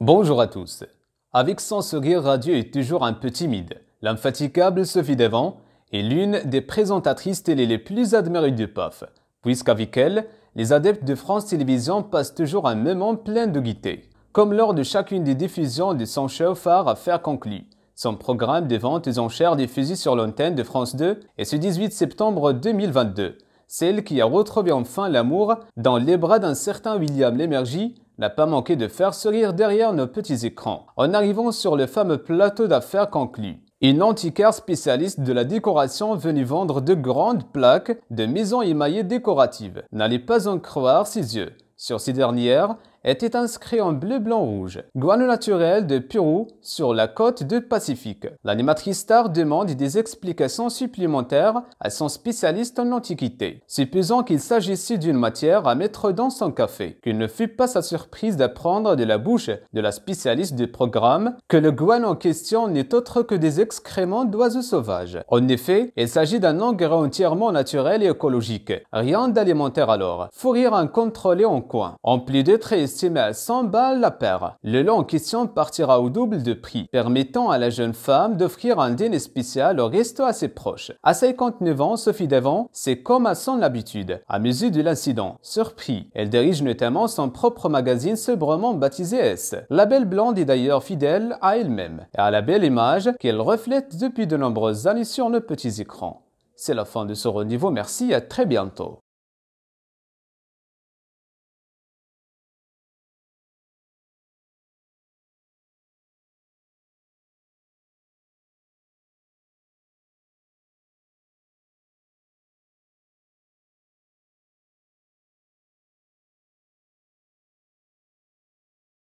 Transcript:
Bonjour à tous. Avec son sourire radieux et toujours un peu timide, l'infatigable Sophie Devant est l'une des présentatrices télé les plus admirées du PAF, puisqu'avec elle, les adeptes de France Télévisions passent toujours un moment plein de gaieté, comme lors de chacune des diffusions de son show phare à faire conclu, son programme de ventes aux enchères diffusé sur l'antenne de France 2 est ce 18 septembre 2022, celle qui a retrouvé enfin l'amour dans les bras d'un certain William Lémergie, n'a pas manqué de faire sourire derrière nos petits écrans. En arrivant sur le fameux plateau d'affaires conclu, une antiquaire spécialiste de la décoration venue vendre de grandes plaques de maisons émaillées décoratives N'allez pas en croire ses yeux. Sur ces dernières, était inscrit en bleu-blanc-rouge, guano naturel de Pérou sur la côte du Pacifique. L'animatrice star demande des explications supplémentaires à son spécialiste en antiquité, supposant qu'il s'agissait d'une matière à mettre dans son café. Qu'il ne fut pas sa surprise d'apprendre de la bouche de la spécialiste du programme que le guano en question n'est autre que des excréments d'oiseaux sauvages. En effet, il s'agit d'un engrais entièrement naturel et écologique. Rien d'alimentaire alors. Fourrir un contrôlé en coin. En plus estimé à 100 balles la paire. Le lot en question partira au double de prix, permettant à la jeune femme d'offrir un dîner spécial au resto à ses proches. À 59 ans, Sophie Davant, c'est comme à son habitude, à amusée de l'incident, surpris. Elle dirige notamment son propre magazine sobrement baptisé S. La belle blonde est d'ailleurs fidèle à elle-même et à la belle image qu'elle reflète depuis de nombreuses années sur nos petits écrans. C'est la fin de ce rendez-vous, merci à très bientôt.